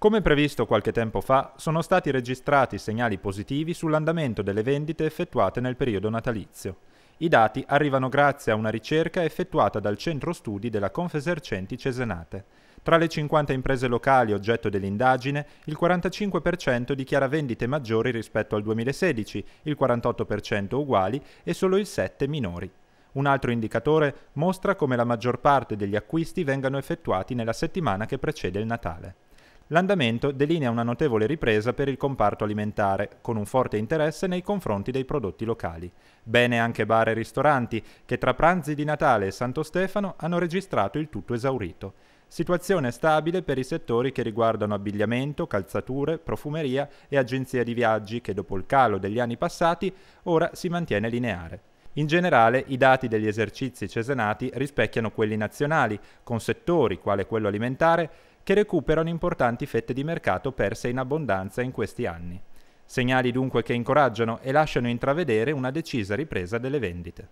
Come previsto qualche tempo fa, sono stati registrati segnali positivi sull'andamento delle vendite effettuate nel periodo natalizio. I dati arrivano grazie a una ricerca effettuata dal Centro Studi della Confesercenti Cesenate. Tra le 50 imprese locali oggetto dell'indagine, il 45% dichiara vendite maggiori rispetto al 2016, il 48% uguali e solo il 7% minori. Un altro indicatore mostra come la maggior parte degli acquisti vengano effettuati nella settimana che precede il Natale. L'andamento delinea una notevole ripresa per il comparto alimentare, con un forte interesse nei confronti dei prodotti locali. Bene anche bar e ristoranti, che tra pranzi di Natale e Santo Stefano hanno registrato il tutto esaurito. Situazione stabile per i settori che riguardano abbigliamento, calzature, profumeria e agenzia di viaggi che dopo il calo degli anni passati ora si mantiene lineare. In generale, i dati degli esercizi cesenati rispecchiano quelli nazionali, con settori, quale quello alimentare, che recuperano importanti fette di mercato perse in abbondanza in questi anni. Segnali dunque che incoraggiano e lasciano intravedere una decisa ripresa delle vendite.